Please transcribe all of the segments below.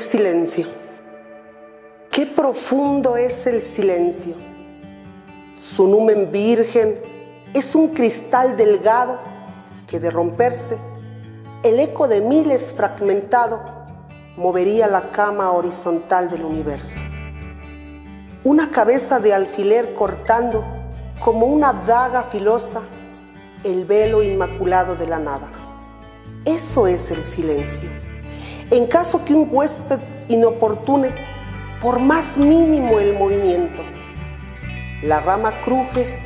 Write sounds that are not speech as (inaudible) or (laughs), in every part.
silencio. Qué profundo es el silencio. Su numen virgen es un cristal delgado que de romperse, el eco de miles fragmentado movería la cama horizontal del universo. Una cabeza de alfiler cortando como una daga filosa el velo inmaculado de la nada. Eso es el silencio. En caso que un huésped inoportune por más mínimo el movimiento, la rama cruje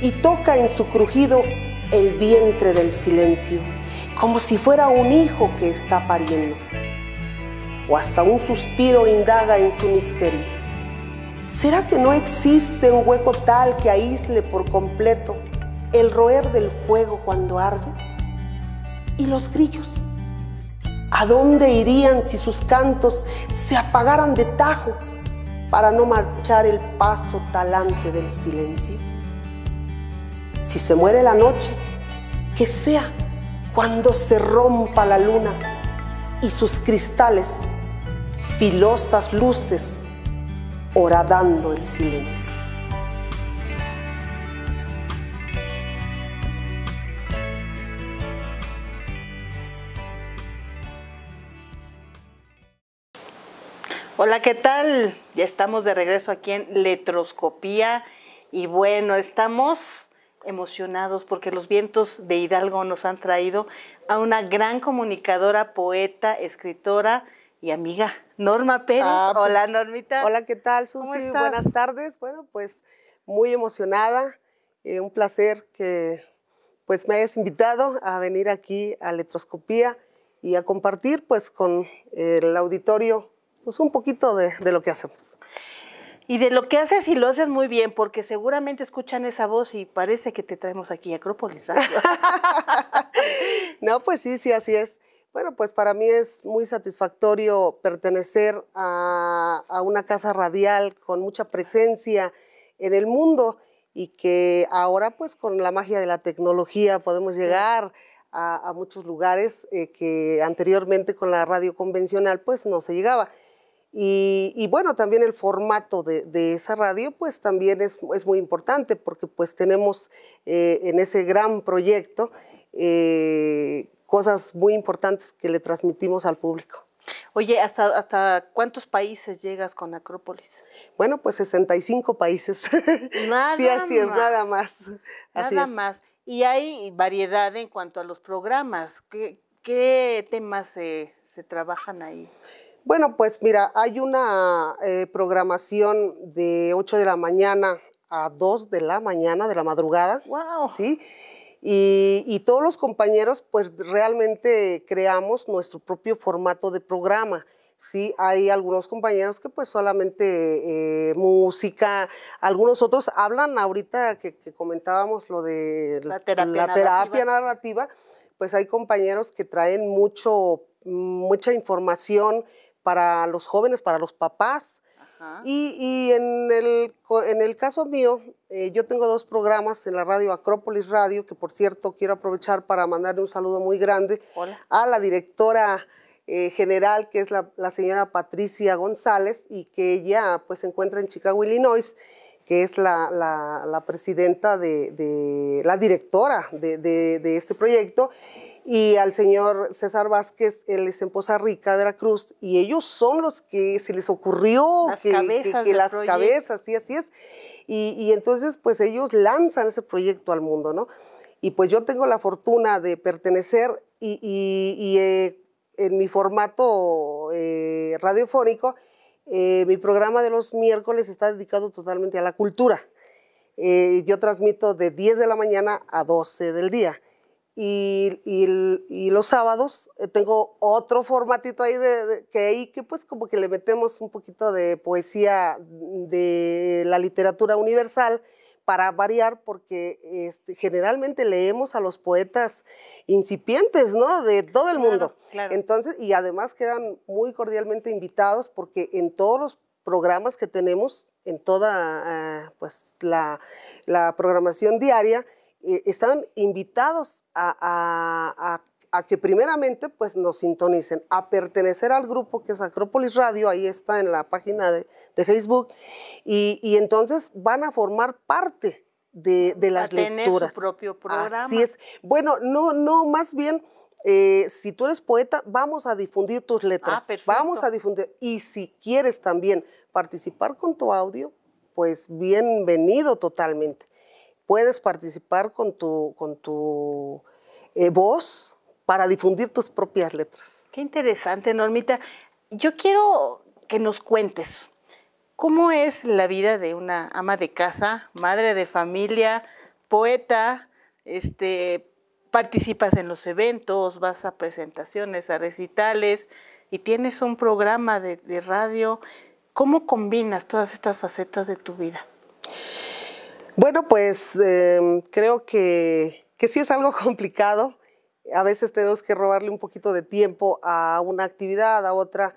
y toca en su crujido el vientre del silencio, como si fuera un hijo que está pariendo. O hasta un suspiro indaga en su misterio. ¿Será que no existe un hueco tal que aísle por completo el roer del fuego cuando arde? ¿Y los grillos? ¿A dónde irían si sus cantos se apagaran de tajo para no marchar el paso talante del silencio? Si se muere la noche, que sea cuando se rompa la luna y sus cristales, filosas luces, horadando el silencio. Hola, ¿qué tal? Ya estamos de regreso aquí en Letroscopía y bueno, estamos emocionados porque los vientos de Hidalgo nos han traído a una gran comunicadora, poeta, escritora y amiga, Norma Pérez. Ah, pues, hola, Normita. Hola, ¿qué tal, Susi? Buenas tardes. Bueno, pues muy emocionada, eh, un placer que pues me hayas invitado a venir aquí a Letroscopía y a compartir pues con el auditorio pues, un poquito de, lo que hacemos. Y de lo que haces y lo haces muy bien, porque seguramente escuchan esa voz y parece que te traemos aquí a Acrópolis no, (laughs) pues sí, sí, así es. Bueno, pues para mí es muy satisfactorio pertenecer a, una casa radial con mucha presencia en el mundo y que ahora pues con la magia de la tecnología podemos llegar a, muchos lugares eh, que anteriormente con la radio convencional pues no se llegaba. Y, bueno, también el formato de, esa radio, pues también es, muy importante porque pues tenemos eh, en ese gran proyecto eh, cosas muy importantes que le transmitimos al público. Oye, ¿hasta, ¿hasta cuántos países llegas con Acrópolis? Bueno, pues 65 países. (laughs) Nada sí, así es, nada más. nada más. Y hay variedad en cuanto a los programas. ¿Qué, temas se trabajan ahí? Bueno, pues mira, hay una eh, programación de 8 de la mañana a 2 de la mañana, de la madrugada. ¡Wow! Sí. Y, todos los compañeros, pues realmente creamos nuestro propio formato de programa. Sí, hay algunos compañeros que pues solamente eh, música, algunos otros hablan ahorita que, comentábamos lo de la terapia, narrativa. pues hay compañeros que traen mucho, mucha información, para los jóvenes, para los papás. Y, en, el, en, el, caso mío, eh, yo tengo dos programas en la radio Acrópolis Radio, que por cierto quiero aprovechar para mandarle un saludo muy grande a la directora eh, general, que es la, señora Patricia González, y que ella pues, se encuentra en Chicago, Illinois, que es la, presidenta de, la directora de este proyecto y al señor César Vázquez, él es en Poza Rica, Veracruz, y ellos son los que se les ocurrió que, las cabezas, sí, así es. Y, y, entonces, pues ellos lanzan ese proyecto al mundo, ¿no? Y pues yo tengo la fortuna de pertenecer y, eh, en mi formato eh, radiofónico, eh, mi programa de los miércoles está dedicado totalmente a la cultura. yo transmito de 10 de la mañana a 12 del día. Y, los sábados eh, tengo otro formatito ahí de, que ahí que pues como que le metemos un poquito de poesía de la literatura universal para variar porque este, generalmente leemos a los poetas incipientes, ¿no? De todo el mundo. Entonces, y además quedan muy cordialmente invitados porque en todos los programas que tenemos, en toda ah, pues la programación diaria, eh, están invitados a, que primeramente pues, nos sintonicen, a pertenecer al grupo que es Acrópolis Radio, ahí está en la página de, Facebook, y, entonces van a formar parte de, de las lecturas. Su propio programa. Así es. Bueno, no, no, más bien... Eh, si tú eres poeta, vamos a difundir tus letras. Ah, vamos a difundir. Y si quieres también participar con tu audio, pues bienvenido totalmente puedes participar con tu, con tu eh, voz para difundir tus propias letras. Qué interesante, Normita. Yo quiero que nos cuentes cómo es la vida de una ama de casa, madre de familia, poeta, este, participas en los eventos, vas a presentaciones, a recitales y tienes un programa de, de radio. ¿Cómo combinas todas estas facetas de tu vida? Bueno, pues em, creo que, que sí es algo (laughs) complicado. A veces tenemos que robarle un poquito de tiempo a una actividad, a otra.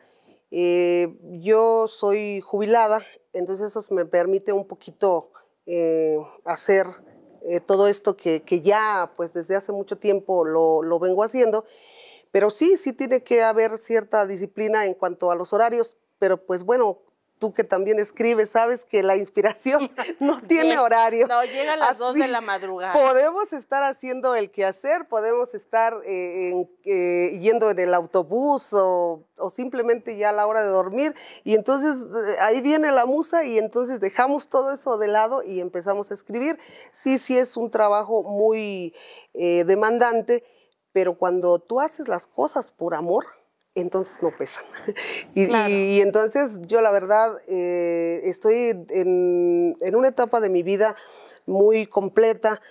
Eh, yo soy jubilada, entonces eso me permite un poquito eh, hacer eh, todo esto que, que, ya pues desde hace mucho tiempo lo, lo, vengo haciendo. Pero sí, sí tiene que haber cierta disciplina en cuanto a los horarios, pero pues bueno, tú que también escribes, sabes que la inspiración (laughs) no tiene horario. No, llega a las dos 2 de la madrugada. Podemos estar haciendo el quehacer, podemos estar eh, eh, yendo en el autobús o, simplemente ya a la hora de dormir. Y entonces eh, ahí viene la musa y entonces dejamos todo eso de lado y empezamos a escribir. Sí, sí es un trabajo muy demandante, pero cuando tú haces las cosas por amor, entonces no pesan. (laughs) Y, entonces yo la verdad eh, estoy en, una etapa de mi vida muy completa.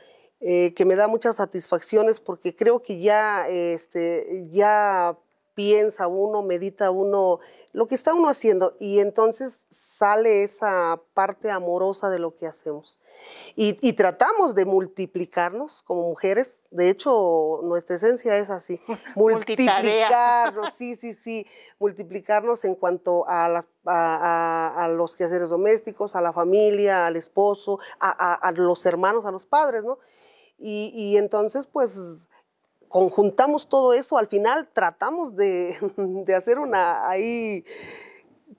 Eh, que me da muchas satisfacciones porque creo que ya, este, ya piensa uno, medita uno, lo que está uno haciendo y entonces sale esa parte amorosa de lo que hacemos. Y, tratamos de multiplicarnos como mujeres, de hecho nuestra esencia es así, (laughs) multiplicarnos, sí, sí, sí, multiplicarnos en cuanto a, los quehaceres domésticos, a la familia, al esposo, a, los hermanos, a los padres, ¿no? y entonces pues conjuntamos todo eso, al final tratamos de, (laughs) hacer una ahí...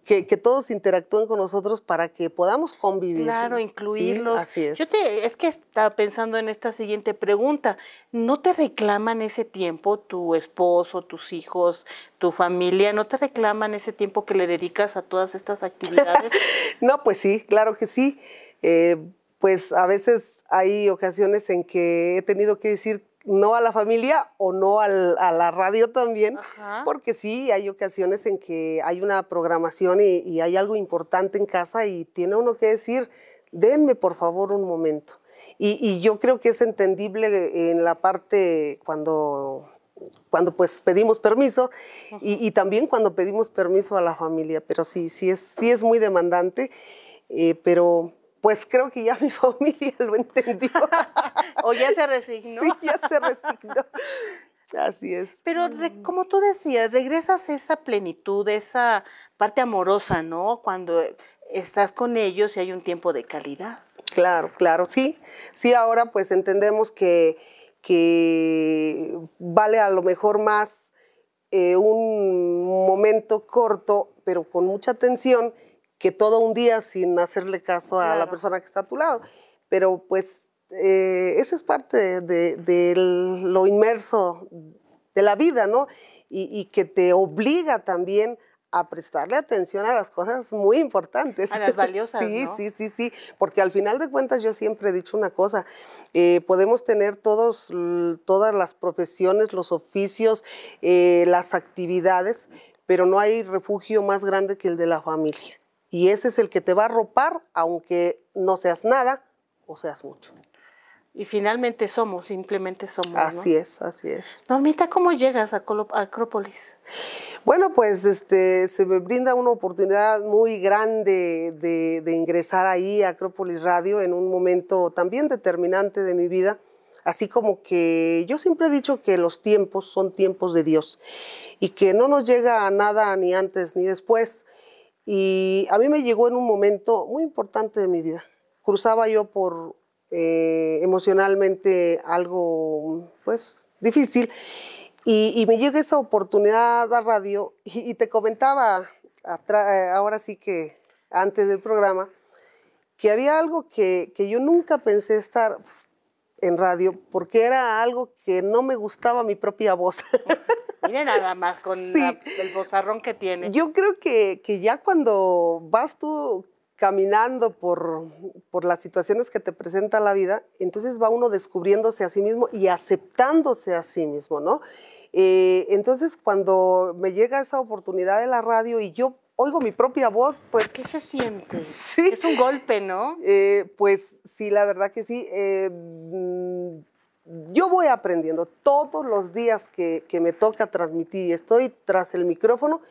Que, todos interactúen con nosotros para que podamos convivir. Claro, incluirlos. así es. Yo te, es que estaba pensando en esta siguiente pregunta. ¿No te reclaman ese tiempo tu esposo, tus hijos, tu familia? ¿No te reclaman ese tiempo que le dedicas a todas estas actividades? (laughs) no, pues sí, claro que sí. Eh, pues a veces hay ocasiones en que he tenido que decir no a la familia o no a la radio también, porque sí, hay ocasiones en que hay una programación y, hay algo importante en casa y tiene uno que decir, denme por favor un momento. Y, yo creo que es entendible en la parte cuando cuando pues pedimos permiso y, también cuando pedimos permiso a la familia, pero sí, sí es, sí es muy demandante, eh, pero pues creo que ya (laughs) mi familia lo entendió. (laughs) o ya se resignó. Sí, ya se resignó. Así es. Pero mm. como tú decías, regresas esa plenitud, esa parte amorosa, ¿no? Cuando estás con ellos y hay un tiempo de calidad. Claro, claro, sí. Sí, ahora pues entendemos que, vale a lo mejor más eh, un momento corto, pero con mucha atención, que todo un día sin hacerle caso a la persona que está a tu lado. Pero pues eh, esa es parte de, lo inmerso de la vida, ¿no? Y, que te obliga también a prestarle atención a las cosas muy importantes. A las valiosas. (laughs) sí, ¿no? sí, sí, sí, porque al final de cuentas yo siempre he dicho una cosa, eh, podemos tener todos, todas las profesiones, los oficios, eh, las actividades, pero no hay refugio más grande que el de la familia. Y ese es el que te va a ropar, aunque no seas nada o seas mucho y finalmente somos, simplemente somos. Así es, así es. Normita, ¿cómo llegas a, Acrópolis? Bueno, pues este, se me brinda una oportunidad muy grande de, de, ingresar ahí a Acrópolis Radio en un momento también determinante de mi vida. Así como que yo siempre he dicho que los tiempos son tiempos de Dios y que no nos llega a nada ni antes ni después. Y a mí me llegó en un momento muy importante de mi vida. Cruzaba yo por eh, emocionalmente algo, pues, difícil. Y, me llega esa oportunidad a radio y, te comentaba ahora sí que antes del programa que había algo que, yo nunca pensé estar en radio porque era algo que no me gustaba mi propia voz. (laughs) Mire nada más con el bozarrón que tiene. Yo creo que, que, ya cuando vas tú caminando por, las situaciones que te presenta la vida, entonces va uno descubriéndose a sí mismo y aceptándose a sí mismo, ¿no? Eh, entonces cuando me llega esa oportunidad de la radio y yo oigo mi propia voz, pues... ¿Qué se siente? (laughs) Sí. Es un golpe, ¿no? Eh, pues sí, la verdad que sí. Eh, mm, yo voy aprendiendo todos los días que, me toca transmitir y estoy tras el micrófono,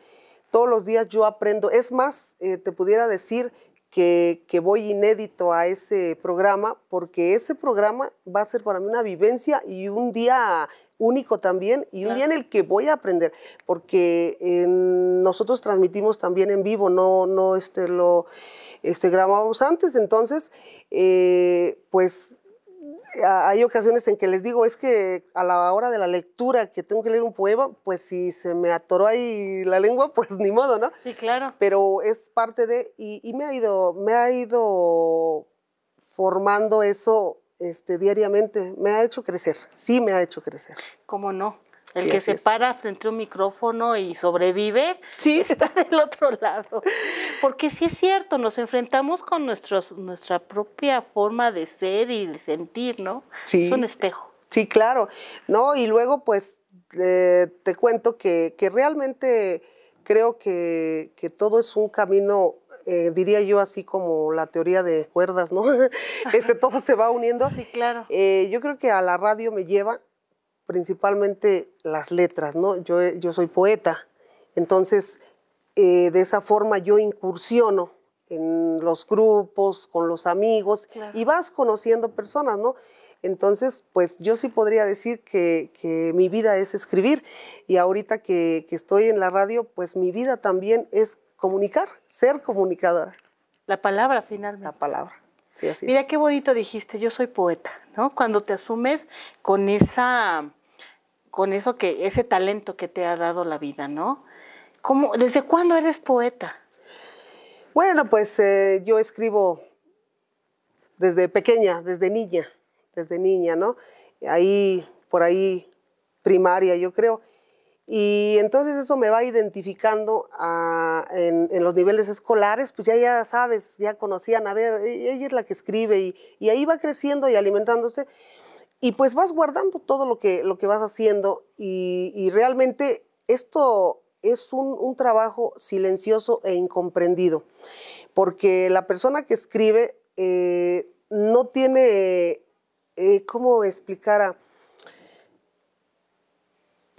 todos los días yo aprendo. Es más, te pudiera decir que, voy inédito a ese programa, porque ese programa va a ser para mí una vivencia y un día único también, y un día en el que voy a aprender, porque nosotros transmitimos también en vivo, no, no este, lo este, grabamos antes, entonces, eh, pues hay ocasiones en que les digo, es que a la hora de la lectura que tengo que leer un poema, pues si se me atoró ahí la lengua, (laughs) pues ni modo, ¿no? Sí, claro. Pero es parte de, y, me, ha ido, me ha ido formando eso este, diariamente, me ha hecho crecer, sí me ha hecho crecer. ¿Cómo no? El que se para frente a un micrófono y sobrevive ¿Sí? (laughs) está del otro lado. Porque sí es cierto, nos enfrentamos con nuestros, nuestra propia forma de ser y de sentir, ¿no? Es un espejo. Sí, claro. No, y luego pues eh, te cuento que, realmente creo que, todo es un camino, eh, diría yo así como la teoría de cuerdas, ¿no? (laughs) este, todo se va uniendo. Sí, claro. Eh, yo creo que a la radio me lleva principalmente las letras, ¿no? Yo, yo soy poeta, entonces eh, de esa forma yo incursiono en los grupos, con los amigos, y vas conociendo personas, ¿no? Entonces, pues yo sí podría decir que, mi vida es escribir, y ahorita que, que estoy en la radio, pues mi vida también es comunicar, ser comunicadora. La palabra finalmente. La palabra. Mira qué bonito dijiste, yo soy poeta, ¿no? Cuando te asumes con esa, con eso que, ese talento que te ha dado la vida, ¿no? ¿Cómo, ¿Desde cuándo eres poeta? Bueno, pues eh, yo escribo desde pequeña, desde niña, desde niña, ¿no? Ahí, por ahí, primaria, yo creo. Y entonces eso me va identificando en, los niveles escolares, pues ya, ya sabes, ya conocían, a ver, e, ella es la que escribe y, ahí va creciendo y alimentándose. Y pues vas guardando todo lo que, lo que vas haciendo y, realmente esto es un, trabajo silencioso e incomprendido, porque la persona que escribe eh, no tiene, eh, ¿cómo explicar? a.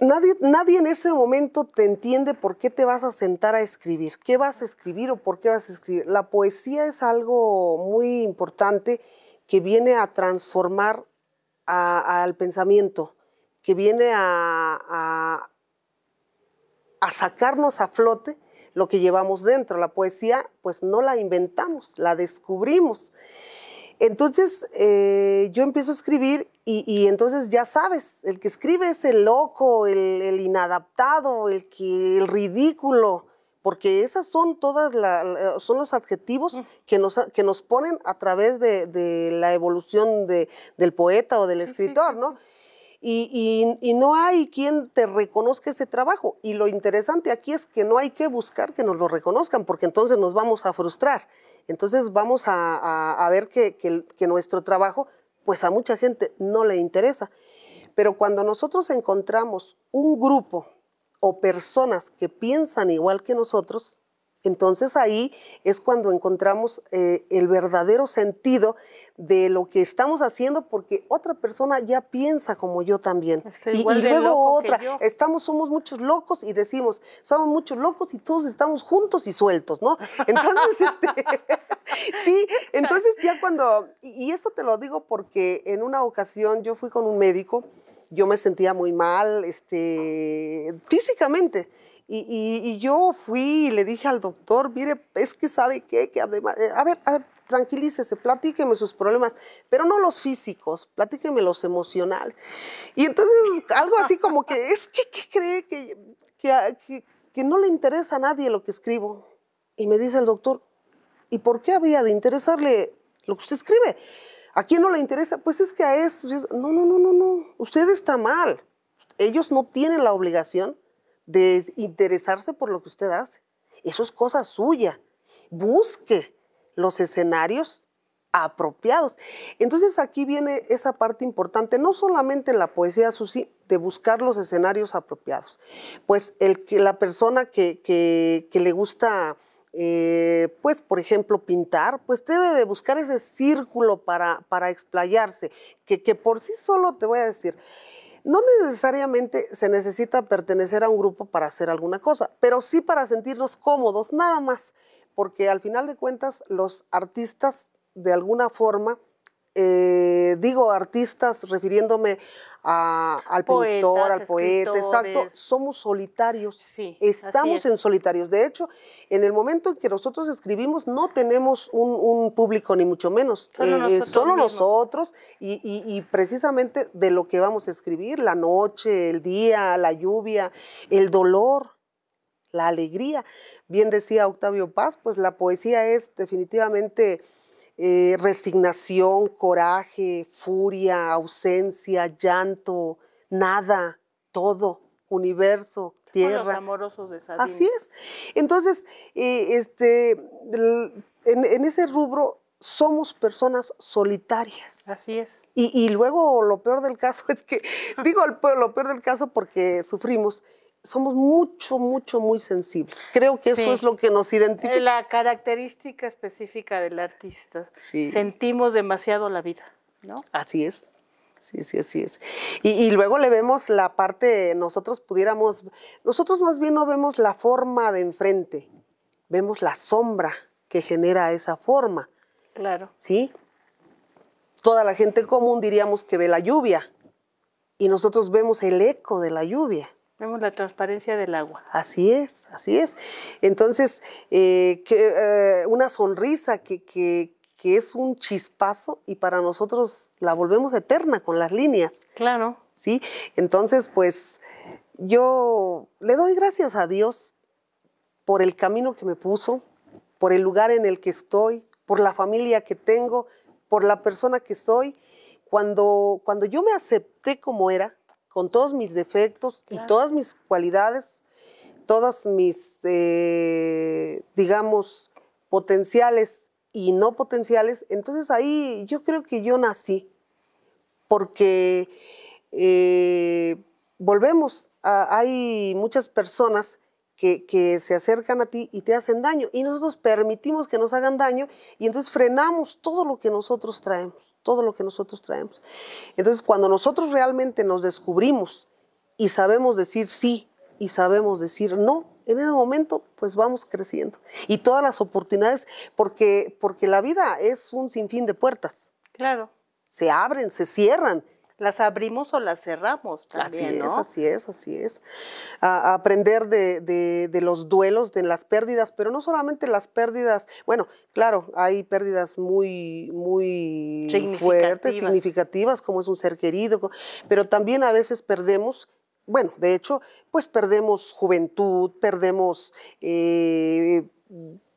Nadie, en ese momento te entiende por qué te vas a sentar a escribir, qué vas a escribir o por qué vas a escribir. La poesía es algo muy importante que viene a transformar al pensamiento, que viene a, sacarnos a flote lo que llevamos dentro. La poesía, pues no la inventamos, la descubrimos. Entonces, eh, yo empiezo a escribir y, entonces ya sabes, el que escribe es el loco, el, inadaptado, el, que, el ridículo, porque esas son todas son los adjetivos mm. que nos, que nos ponen a través de, la evolución del poeta o del escritor, ¿no? Y, no hay quien te reconozca ese trabajo. Y lo interesante aquí es que no hay que buscar que nos lo reconozcan, porque entonces nos vamos a frustrar. Entonces vamos a, ver que, nuestro trabajo pues a mucha gente no le interesa. Pero cuando nosotros encontramos un grupo o personas que piensan igual que nosotros, entonces ahí es cuando encontramos eh, el verdadero sentido de lo que estamos haciendo porque otra persona ya piensa como yo también. Y, luego otra, estamos, somos muchos locos y decimos, somos muchos locos y todos estamos juntos y sueltos, ¿no? Entonces, este, (laughs) sí, entonces ya cuando, y esto te lo digo porque en una ocasión yo fui con un médico, yo me sentía muy mal, este, físicamente y, yo fui y le dije al doctor, mire, es que sabe qué, que además, eh, a ver, a ver, tranquilícese, platíqueme sus problemas, pero no los físicos, platíqueme los emocionales. Y entonces algo así como que, (laughs) es que, ¿qué cree que, ah, que, que, no le interesa a nadie lo que escribo? Y me dice el doctor, ¿y por qué había de interesarle lo que usted escribe? ¿A quién no le interesa? Pues es que a estos. no, no, no, no, no, usted está mal. Ellos no tienen la obligación de interesarse por lo que usted hace. Eso es cosa suya. Busque los escenarios apropiados. Entonces aquí viene esa parte importante, no solamente en la poesía, Susi, de buscar los escenarios apropiados. Pues el, que, la persona que, le gusta, eh, pues por ejemplo, pintar, pues debe de buscar ese círculo para, para explayarse, que, que por sí solo te voy a decir, no necesariamente se necesita pertenecer a un grupo para hacer alguna cosa, pero sí para sentirnos cómodos, nada más, porque al final de cuentas los artistas de alguna forma, eh, digo artistas refiriéndome al pintor, al poeta, exacto. Somos solitarios. Estamos en solitarios. De hecho, en el momento en que nosotros escribimos, no tenemos un, público, ni mucho menos. Solo, eh, nosotros, y, precisamente de lo que vamos a escribir, la noche, el día, la lluvia, el dolor. La alegría. Bien decía Octavio Paz, pues la poesía es definitivamente eh, resignación, coraje, furia, ausencia, llanto, nada, todo, universo, tierra. Los amorosos de Así es. Entonces, eh, este, en, ese rubro somos personas solitarias. Así es. Y, y luego lo peor del caso (laughs) es que, digo lo peor del caso porque sufrimos, somos mucho, mucho, muy sensibles. Creo que eso es lo que nos identifica. La característica específica del artista. Sentimos demasiado la vida, ¿no? Así es. Sí, sí, así es. y, luego le vemos la parte, nosotros pudiéramos, nosotros más bien no vemos la forma de enfrente, vemos la sombra que genera esa forma. Claro. ¿Sí? Toda la gente común diríamos que ve la lluvia y nosotros vemos el eco de la lluvia. Vemos la transparencia del agua. Así es, así es. Entonces, eh, eh, una sonrisa que, que es un chispazo y para nosotros la volvemos eterna con las líneas. Claro. ¿Sí? Entonces, pues yo le doy gracias a Dios por el camino que me puso, por el lugar en el que estoy, por la familia que tengo, por la persona que soy. Cuando, cuando yo me acepté como era, con todos mis defectos y todas mis cualidades, todas mis, eh, digamos, potenciales y no potenciales. Entonces ahí yo creo que yo nací, porque eh, volvemos, hay muchas personas que, se acercan a ti y te hacen daño. Y nosotros permitimos que nos hagan daño y entonces frenamos todo lo que nosotros traemos, todo lo que nosotros traemos. Entonces cuando nosotros realmente nos descubrimos y sabemos decir sí y sabemos decir no, en ese momento pues vamos creciendo. Y todas las oportunidades, porque, porque la vida es un sinfín de puertas. Claro. Se abren, se cierran las abrimos o las cerramos también, así Es, así es, así es. aprender de, los duelos, de las pérdidas, pero no solamente las pérdidas, bueno, claro, hay pérdidas muy, muy fuertes, significativas, como es un ser querido, pero también a veces perdemos bueno, de hecho, pues perdemos juventud, perdemos eh,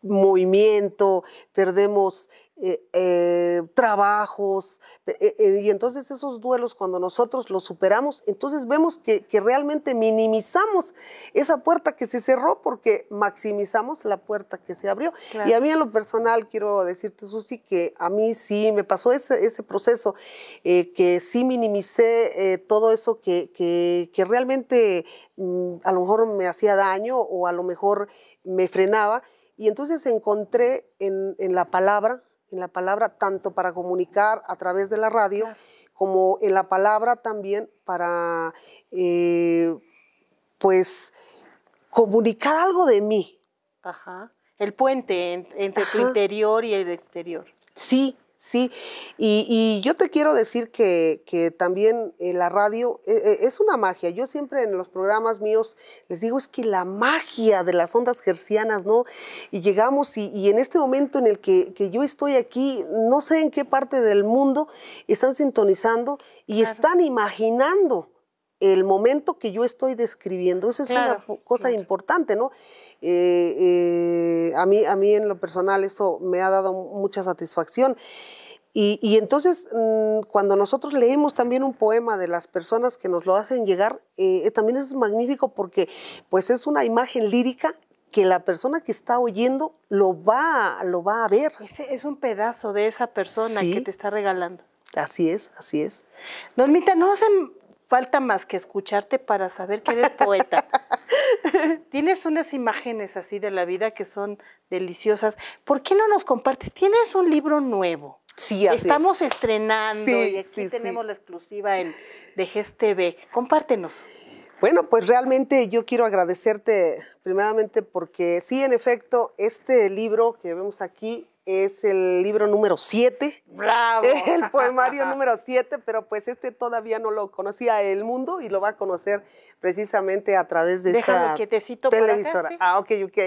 movimiento, perdemos eh, eh, trabajos, eh, y entonces esos duelos cuando nosotros los superamos, entonces vemos que, realmente minimizamos esa puerta que se cerró porque maximizamos la puerta que se abrió. Y a mí en lo personal quiero decirte, Susi, que a mí sí me pasó ese, ese proceso, que sí minimicé todo eso que, realmente mm, a lo mejor me hacía daño o a lo mejor me frenaba y entonces encontré en, la palabra, en la palabra tanto para comunicar a través de la radio, como en la palabra también para, eh, pues, comunicar algo de mí. Ajá. El puente entre tu interior y el exterior. Sí, Sí, y, yo te quiero decir que, también eh, la radio eh, eh, es una magia. Yo siempre en los programas míos les digo, es que la magia de las ondas gercianas, ¿no? Y llegamos y, en este momento en el que, yo estoy aquí, no sé en qué parte del mundo están sintonizando y están imaginando el momento que yo estoy describiendo. Esa es una cosa importante, ¿no? Eh, eh, a, mí, a mí en lo personal eso me ha dado mucha satisfacción. Y, entonces mm, cuando nosotros leemos también un poema de las personas que nos lo hacen llegar, eh, también es magnífico porque pues es una imagen lírica que la persona que está oyendo lo va, lo va a ver. es un pedazo de esa persona que te está regalando. Así es, así es. Normita, no hacen falta más que escucharte para saber que eres poeta. (laughs) Tienes unas imágenes así de la vida que son deliciosas. ¿Por qué no nos compartes? Tienes un libro nuevo. Sí, así Estamos estrenando y aquí tenemos la exclusiva en, de geste TV. Compártenos. Bueno, pues realmente yo quiero agradecerte primeramente porque sí, en efecto, este libro que vemos aquí es el libro número 7. ¡Bravo! (laughs) El poemario (laughs) número 7, pero pues este todavía no lo conocía el mundo y lo va a conocer precisamente a través de esta televisora. Ah, ok, ok.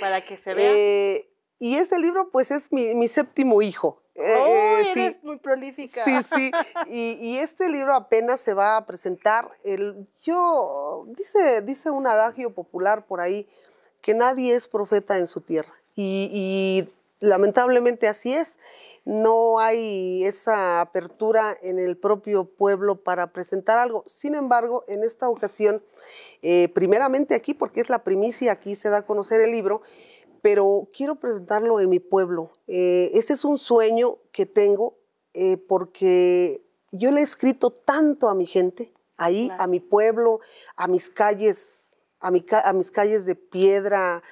Para que se vea. Eh, y este libro pues es mi, séptimo hijo. Eh, ¡Oh, eh, eres muy prolífica! Sí, sí. (laughs) Y, este libro apenas se va a presentar. El, yo, dice, dice un adagio popular por ahí, que nadie es profeta en su tierra. y lamentablemente así es. No hay esa apertura en el propio pueblo para presentar algo. Sin embargo, en esta ocasión, eh, primeramente aquí, porque es la primicia, aquí se da a conocer el libro, pero quiero presentarlo en mi pueblo. Eh, ese es un sueño que tengo eh, porque yo le he escrito tanto a mi gente, ahí, a mi pueblo, a mis calles, a mis calles de piedra,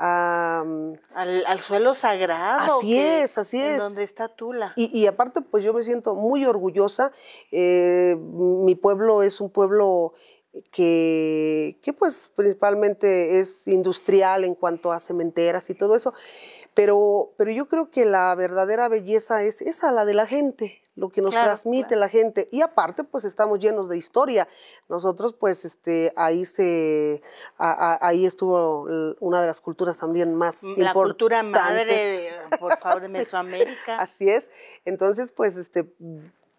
al, suelo sagrado. Así es, así es. Donde está Tula. Y, y, aparte, pues yo me siento muy orgullosa. Eh, mi pueblo es un pueblo que, que, pues principalmente es industrial en cuanto a cementeras y todo eso. Pero, yo creo que la verdadera belleza es esa, la de la gente, lo que nos transmite la gente. Y aparte, pues estamos llenos de historia. Nosotros, pues, este, ahí se, ahí estuvo una de las culturas también más la mm, La cultura madre, por favor, de (laughs) Mesoamérica. Así es. Entonces, pues, este,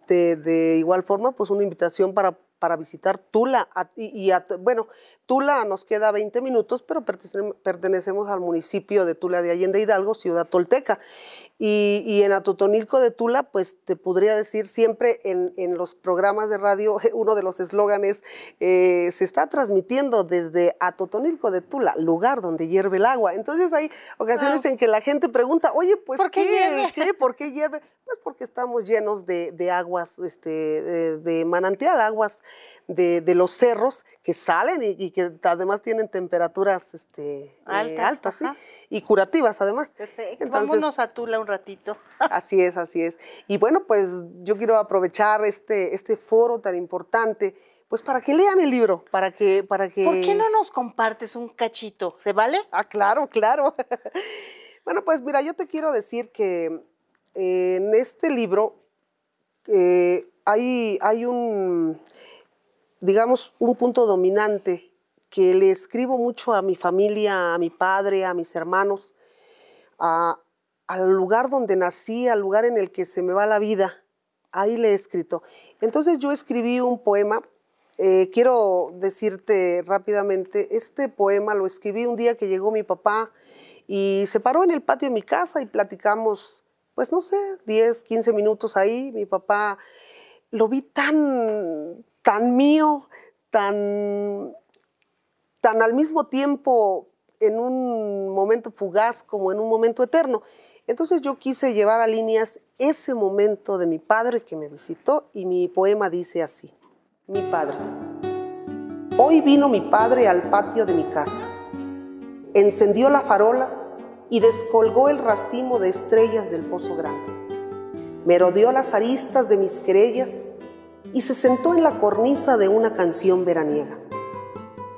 de, de igual forma, pues una invitación para para visitar Tula. Y, bueno, Tula nos queda 20 minutos, pero pertenecemos al municipio de Tula de Allende Hidalgo, ciudad tolteca. Y, en Atotonilco de Tula, pues te podría decir siempre en, los programas de radio, (laughs) uno de los eslóganes eh, se está transmitiendo desde Atotonilco de Tula, lugar donde hierve el agua. Entonces hay ocasiones en que la gente pregunta, oye, pues ¿por qué, ¿Por qué hierve? Pues porque estamos llenos de, aguas, este, de, manantial, aguas de, los cerros que salen y, que además tienen temperaturas este, eh, altas y curativas además. Perfecto. Vámonos a Tula un ratito. (laughs) así es, así es. Y bueno, pues yo quiero aprovechar este, este foro tan importante pues para que lean el libro, para que, para que. ¿Por qué no nos compartes un cachito? ¿Se vale? Ah, claro, claro. (laughs) bueno, pues mira, yo te quiero decir que eh, en este libro eh, hay, hay un, digamos, un punto dominante que le escribo mucho a mi familia, a mi padre, a mis hermanos, al lugar donde nací, al lugar en el que se me va la vida. Ahí le he escrito. Entonces yo escribí un poema. Eh, quiero decirte rápidamente, este poema lo escribí un día que llegó mi papá y se paró en el patio de mi casa y platicamos, pues no sé, 10, 15 minutos ahí. Mi papá lo vi tan, tan mío, tan tan al mismo tiempo en un momento fugaz como en un momento eterno. Entonces yo quise llevar a líneas ese momento de mi padre que me visitó y mi poema dice así, mi padre. Hoy vino mi padre al patio de mi casa, encendió la farola y descolgó el racimo de estrellas del pozo grande, merodeó las aristas de mis querellas y se sentó en la cornisa de una canción veraniega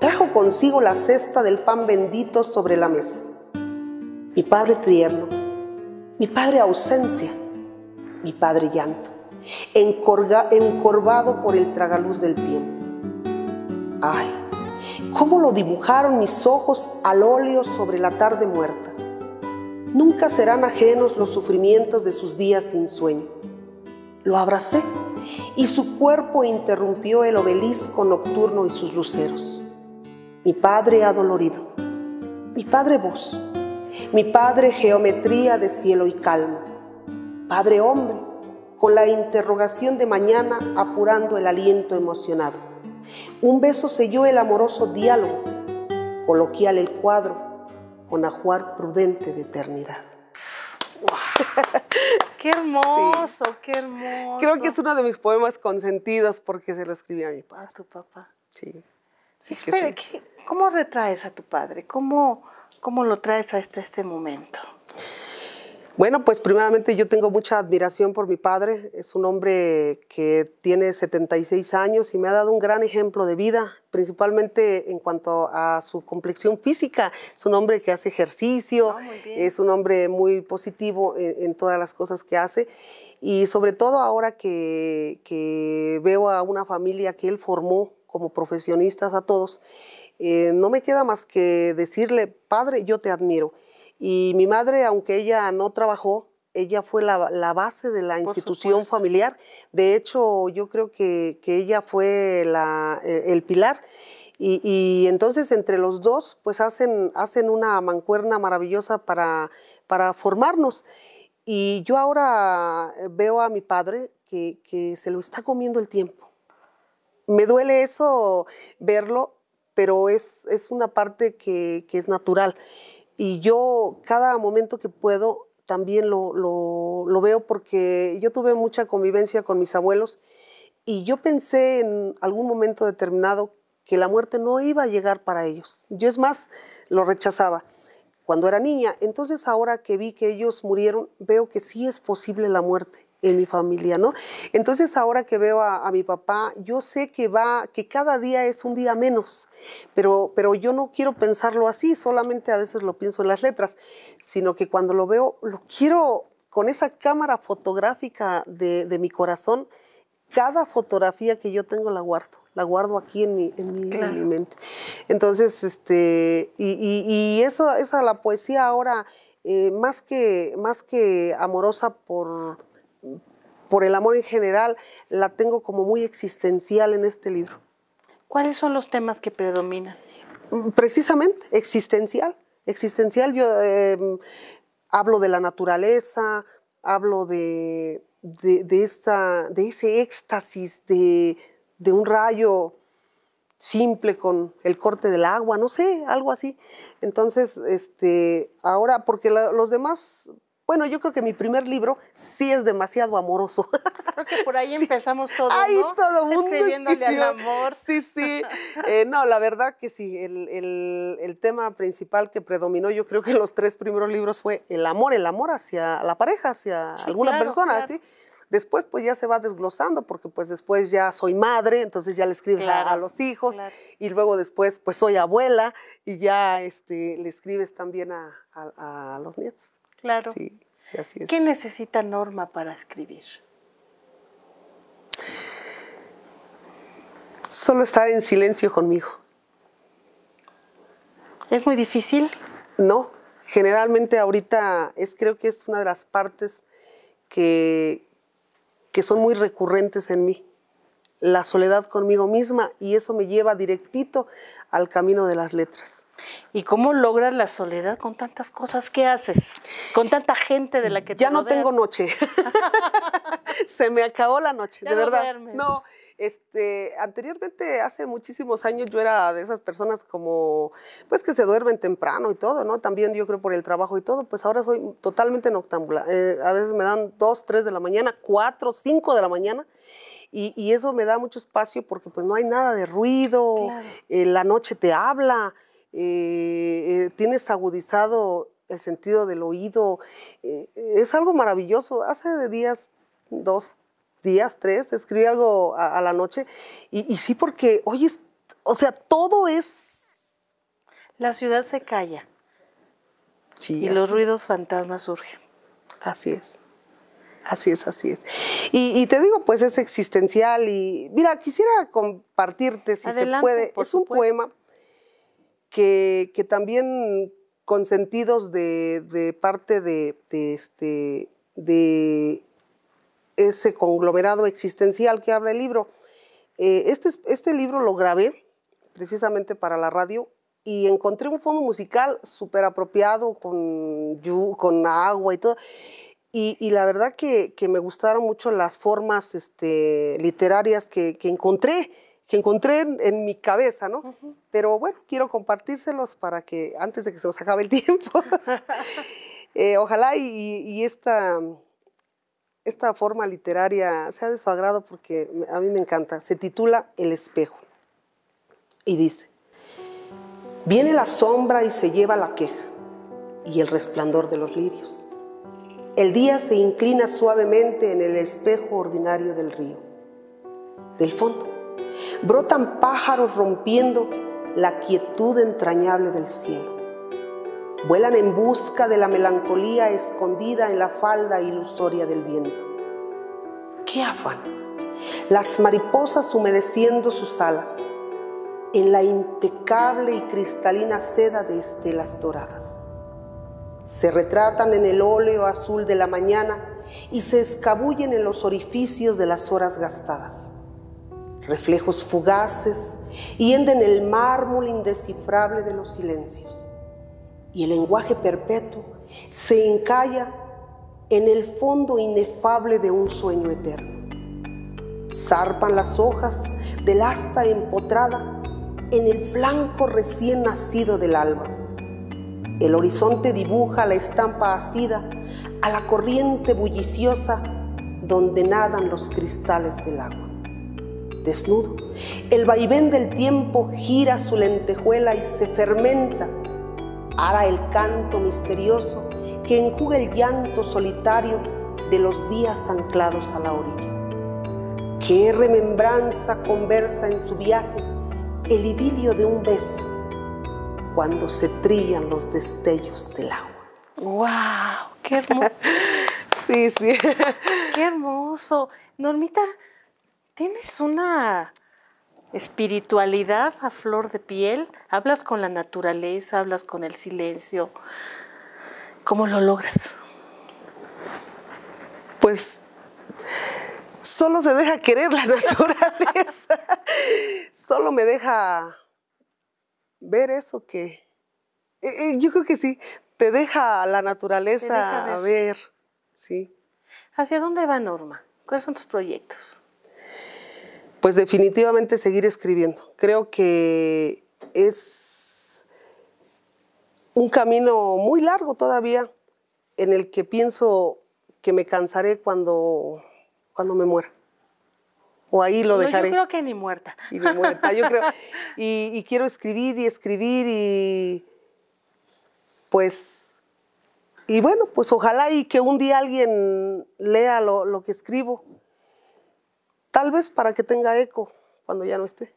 trajo consigo la cesta del pan bendito sobre la mesa. Mi padre tierno, mi padre ausencia, mi padre llanto, encorvado por el tragaluz del tiempo. Ay, cómo lo dibujaron mis ojos al óleo sobre la tarde muerta. Nunca serán ajenos los sufrimientos de sus días sin sueño. Lo abracé y su cuerpo interrumpió el obelisco nocturno y sus luceros. Mi Padre adolorido, mi Padre voz, mi Padre geometría de cielo y calma, Padre hombre, con la interrogación de mañana apurando el aliento emocionado. Un beso selló el amoroso diálogo, coloquial el cuadro, con ajuar prudente de eternidad. ¡Qué hermoso! ¡Qué hermoso! Creo que es uno de mis poemas consentidos porque se lo escribí a mi padre. tu papá. Sí. ¿cómo retraes a tu padre? ¿Cómo, cómo lo traes a este momento? Bueno, pues primeramente yo tengo mucha admiración por mi padre. Es un hombre que tiene 76 años y me ha dado un gran ejemplo de vida, principalmente en cuanto a su complexión física. Es un hombre que hace ejercicio, ah, es un hombre muy positivo en, todas las cosas que hace. Y sobre todo ahora que veo a una familia que él formó como profesionistas a todos, eh, no me queda más que decirle, padre, yo te admiro. Y mi madre, aunque ella no trabajó, ella fue la, base de la institución familiar. De hecho, yo creo que, ella fue e, el, pilar. Y, entonces entre los dos, pues hacen, hacen una mancuerna maravillosa para, para formarnos. Y yo ahora veo a mi padre que se lo está comiendo el tiempo me duele eso verlo, pero es, es una parte que, es natural. Y yo cada momento que puedo también lo, lo, veo porque yo tuve mucha convivencia con mis abuelos y yo pensé en algún momento determinado que la muerte no iba a llegar para ellos. Yo es más, lo rechazaba cuando era niña. Entonces ahora que vi que ellos murieron, veo que sí es posible la muerte en mi familia, ¿no? Entonces ahora que veo a, mi papá, yo sé que va, que cada día es un día menos, pero, pero yo no quiero pensarlo así, solamente a veces lo pienso en las letras, sino que cuando lo veo, lo quiero con esa cámara fotográfica de, de mi corazón, cada fotografía que yo tengo la guardo la guardo aquí en mi, mente. Entonces, este, y, y, y, eso, esa la poesía ahora, eh, más, que, más que amorosa por, por el amor en general, la tengo como muy existencial en este libro. ¿Cuáles son los temas que predominan? Mm, precisamente, existencial. Existencial, yo em, hablo de la naturaleza, hablo de, de, de, de ese éxtasis de, un rayo simple con el corte del agua, no sé, algo así. Entonces, este, ahora, porque los demás bueno, yo creo que mi primer libro sí es demasiado amoroso. Creo que por ahí (laughs) empezamos todo, todo mundo Escribiéndole al amor. Sí, sí. (laughs) Eh, no, la verdad que sí, el, tema principal que predominó, yo creo que los tres primeros libros fue el amor, el amor hacia la pareja, hacia alguna persona, ¿sí? Después pues ya se va desglosando porque pues después ya soy madre, entonces ya le escribes a, los hijos y luego después pues soy abuela y ya este, le escribes también a, a los nietos. Claro. Sí. ¿Qué necesita Norma para escribir? Solo estar en silencio conmigo. ¿Es muy difícil? No, generalmente ahorita es creo que es una de las partes que, que son muy recurrentes en mí la soledad conmigo misma y eso me lleva directito al camino de las letras. ¿Y cómo logras la soledad con tantas cosas que haces? Con tanta gente de la que te Ya no tengo noche. (laughs) Se me acabó la noche, de verdad. No, este, anteriormente, hace muchísimos años, yo era de esas personas como, pues que se duermen temprano y todo, ¿no? También yo creo por el trabajo y todo, pues ahora soy totalmente noctámbula. Eh, a veces me dan dos, tres de la mañana, cuatro, cinco de la mañana y, eso me da mucho espacio porque pues no hay nada de ruido, eh, la noche te habla, eh, eh, tienes agudizado el sentido del oído, es algo maravilloso. Hace de días, dos días, tres, escribí algo a, la noche y, sí porque, oye, o sea, todo es... La ciudad se calla y los ruidos fantasmas surgen. Así es. Así es, así es. Y, te digo, pues es existencial y mira, quisiera compartirte si se puede. Es un poema que, también con sentidos de, parte de, este, de ese conglomerado existencial que habla el libro. Eh, este, este libro lo grabé precisamente para la radio y encontré un fondo musical súper apropiado con, con agua y todo. Y, la verdad que, me gustaron mucho las formas este, literarias que, encontré, que encontré en, mi cabeza, ¿no? Pero bueno, quiero compartírselos para que antes de que se nos acabe el (laughs) tiempo, eh, ojalá y, y esta, esta forma literaria sea de su agrado porque a mí me encanta. Se titula El espejo y dice, viene la sombra y se lleva la queja y el resplandor de los lirios. El día se inclina suavemente en el espejo ordinario del río. Del fondo, brotan pájaros rompiendo la quietud entrañable del cielo. Vuelan en busca de la melancolía escondida en la falda ilusoria del viento. ¡Qué afán! Las mariposas humedeciendo sus alas en la impecable y cristalina seda de estelas doradas. Se retratan en el óleo azul de la mañana y se escabullen en los orificios de las horas gastadas. Reflejos fugaces hienden el mármol indescifrable de los silencios. Y el lenguaje perpetuo se encalla en el fondo inefable de un sueño eterno. Zarpan las hojas del asta empotrada en el flanco recién nacido del alba el horizonte dibuja la estampa ácida a la corriente bulliciosa donde nadan los cristales del agua. Desnudo, el vaivén del tiempo gira su lentejuela y se fermenta. hará el canto misterioso que enjuga el llanto solitario de los días anclados a la orilla. Qué remembranza conversa en su viaje el idilio de un beso cuando se trillan los destellos del agua. ¡Wow! ¡Qué hermoso! (laughs) sí, sí. ¡Qué hermoso! Normita, tienes una espiritualidad a flor de piel. Hablas con la naturaleza, hablas con el silencio. ¿Cómo lo logras? Pues solo se deja querer la (laughs) naturaleza. solo me deja ver eso que... Eh, eh, yo creo que sí, te deja la naturaleza a ver. Sí. ¿Hacia dónde va Norma? ¿Cuáles son tus proyectos? Pues definitivamente seguir escribiendo. Creo que es un camino muy largo todavía en el que pienso que me cansaré cuando, cuando me muera o ahí lo no, Yo creo que ni muerta. Y ni muerta, yo creo. (laughs) Y, quiero escribir y escribir y pues, y bueno, pues ojalá y que un día alguien lea lo, que escribo. Tal vez para que tenga eco cuando ya no esté.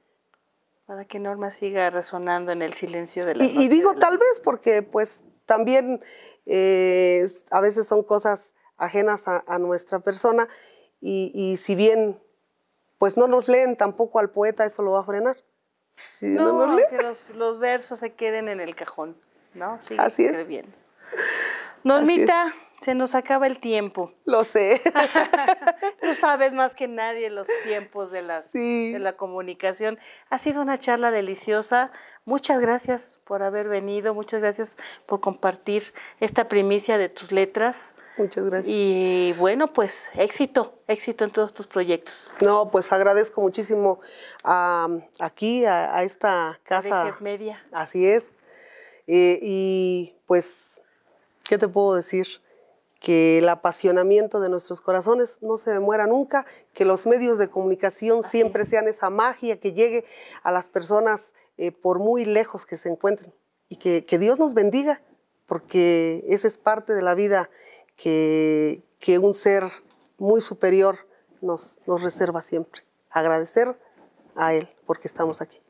Para que Norma siga resonando en el silencio de la Y, y digo tal vez porque pues también eh, a veces son cosas ajenas a, nuestra persona y, si bien pues no los leen tampoco al poeta, eso lo va a frenar. no, no los que los, versos se queden en el cajón, ¿no? Así es. Normita. Se nos acaba el tiempo. Lo sé. (laughs) Tú sabes más que nadie los tiempos de la, la comunicación. Ha sido una charla deliciosa. Muchas gracias por haber venido. Muchas gracias por compartir esta primicia de tus letras. Muchas gracias. Y bueno, pues éxito, éxito en todos tus proyectos. No, pues agradezco muchísimo aquí, a, esta casa. media. Así es. Eh, y pues, ¿qué te puedo decir? que el apasionamiento de nuestros corazones no se muera nunca, que los medios de comunicación siempre sean esa magia que llegue a las personas eh, por muy lejos que se encuentren y que, Dios nos bendiga, porque esa es parte de la vida que, que un ser muy superior nos, nos reserva siempre. Agradecer a Él porque estamos aquí.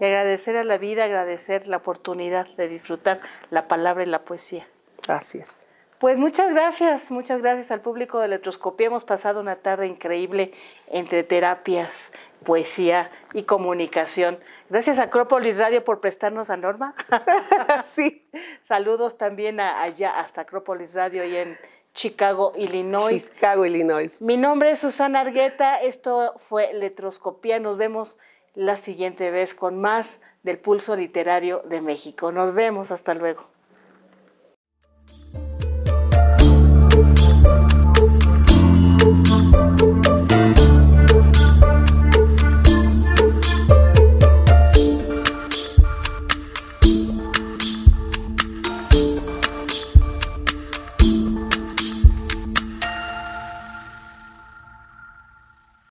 Y agradecer a la vida, agradecer la oportunidad de disfrutar la palabra y la poesía. Así es. Pues muchas gracias, muchas gracias al público de Letroscopía. Hemos pasado una tarde increíble entre terapias, poesía y comunicación. Gracias a Acrópolis Radio por prestarnos a Norma. (laughs) sí. Saludos también allá hasta Acrópolis Radio y en Chicago, Illinois. Chicago, Illinois. Mi nombre es Susana Argueta. Esto fue Letroscopía. Nos vemos la siguiente vez con más del pulso literario de México. Nos vemos. Hasta luego.